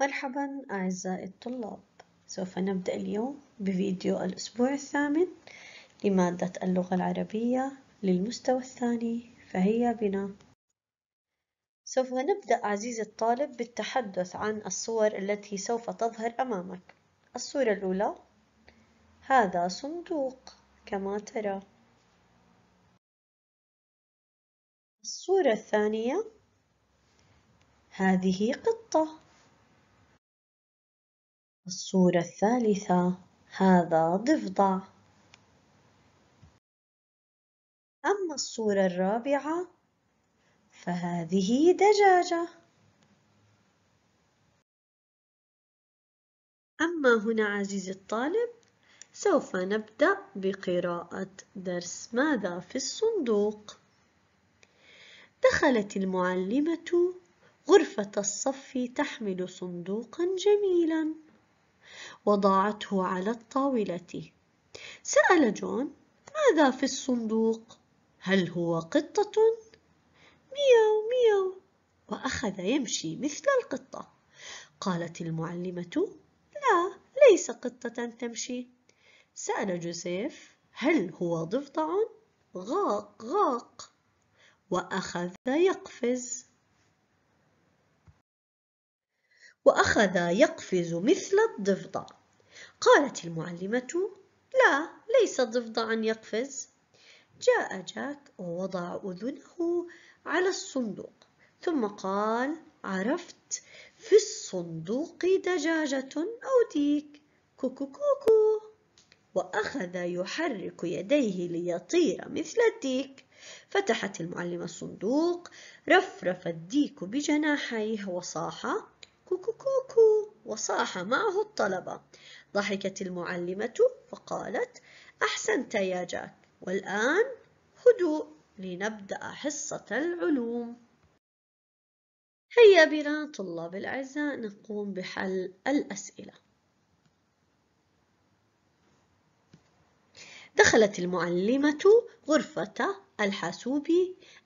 مرحبا أعزائي الطلاب سوف نبدأ اليوم بفيديو الأسبوع الثامن لمادة اللغة العربية للمستوى الثاني فهيا بنا سوف نبدأ عزيزي الطالب بالتحدث عن الصور التي سوف تظهر أمامك الصورة الأولى هذا صندوق كما ترى الصورة الثانية هذه قطة الصورة الثالثة هذا ضفدع أما الصورة الرابعة فهذه دجاجة أما هنا عزيزي الطالب سوف نبدأ بقراءة درس ماذا في الصندوق دخلت المعلمة غرفة الصف تحمل صندوقا جميلا وضعته على الطاولة سأل جون ماذا في الصندوق؟ هل هو قطة؟ مياو مياو وأخذ يمشي مثل القطة قالت المعلمة لا ليس قطة تمشي سأل جوزيف هل هو ضفدع؟ غاق غاق وأخذ يقفز وأخذ يقفز مثل الضفدع قالت المعلمة لا ليس ضفدعا يقفز جاء جاك ووضع أذنه على الصندوق ثم قال عرفت في الصندوق دجاجة أو ديك كوكو كوكو وأخذ يحرك يديه ليطير مثل الديك فتحت المعلمة الصندوق رفرف الديك بجناحيه وصاح كوكو كوكو وصاح معه الطلبة ضحكت المعلمة وقالت أحسنت يا جاك والآن هدوء لنبدأ حصة العلوم هيا بنا طلاب الأعزاء نقوم بحل الأسئلة دخلت المعلمة غرفة الحاسوب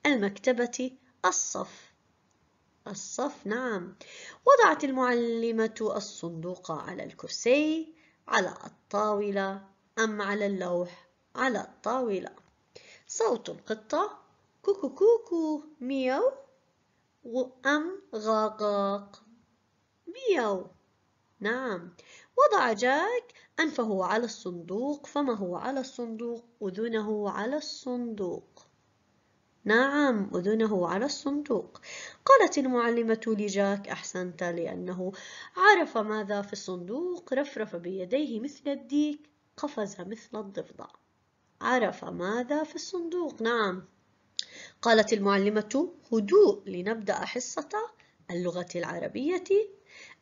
المكتبة الصف الصف نعم وضعت المعلمة الصندوق على الكرسي على الطاولة أم على اللوح على الطاولة صوت القطة كوكو كوكو ميو أم غاغاق ميو نعم وضع جاك أنفه على الصندوق فمه على الصندوق أذنه على الصندوق نعم أذنه على الصندوق قالت المعلمة لجاك أحسنت لأنه عرف ماذا في الصندوق رفرف بيديه مثل الديك قفز مثل الضفدع عرف ماذا في الصندوق نعم قالت المعلمة هدوء لنبدأ حصة اللغة العربية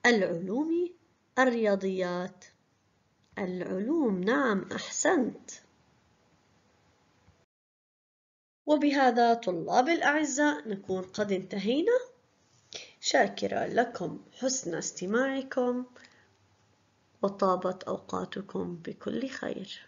العلوم الرياضيات العلوم نعم أحسنت وبهذا طلاب الأعزاء نكون قد انتهينا شاكرة لكم حسن استماعكم وطابت أوقاتكم بكل خير